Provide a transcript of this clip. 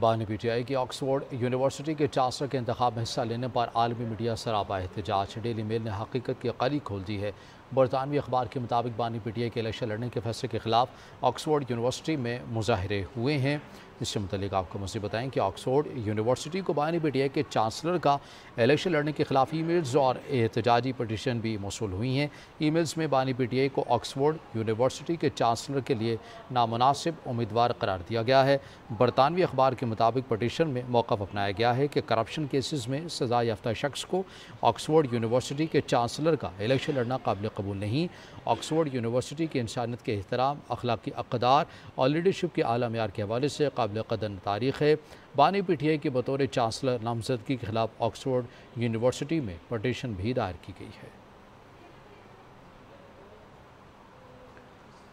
बानी P T I की Oxford University के चांसलर के इंतब में हिस्सा लेने पर आलमी मीडिया सराबा एहतजाज डेली मेल ने हकीकत की कली खोल दी है बरतानवी अखबार के मुताबिक बानी पी टी आई के इलेक्शन लड़ने के फैसले के खिलाफ ऑक्सफोर्ड यूनिवर्सिटी में मुजाहरे हुए हैं इससे मतलब आपको मुझे बताएं कि ऑक्सफोर्ड यूनिवर्सिटी को बानी पी टी आई के चांसलर का इलेक्शन लड़ने के खिलाफ ई मेल्स और एहतजाजी पटिशन भी मौसू हुई हैं ई मेल्स में बानी पी टी आई को ऑक्सफोर्ड यूनिवर्सिटी के चांसलर के लिए नामनासिब उम्मीदवार करार दिया गया है बरतानवी अखबार के मुताबिक पटिशन में मौक़ अपनाया गया है कि करप्शन केसेज में सजा याफ्ता शख्स को ऑक्सफोर्ड यूनिवर्सिटी के चांसलर का इलेक्शन लड़ना काबिल कबूल नहीं ऑक्सफोर्ड यूनिवर्सिटी की इंसानियत के अहतराम अखलाक अकदार और लीडरशिप के आला मैार के हवाले से काबिल कदम तारीख़ है बानी पी टी आई के बतौर चांसलर नामजदगी के खिलाफ ऑक्सफोर्ड यूनिवर्सिटी में पटिशन भी दायर की गई है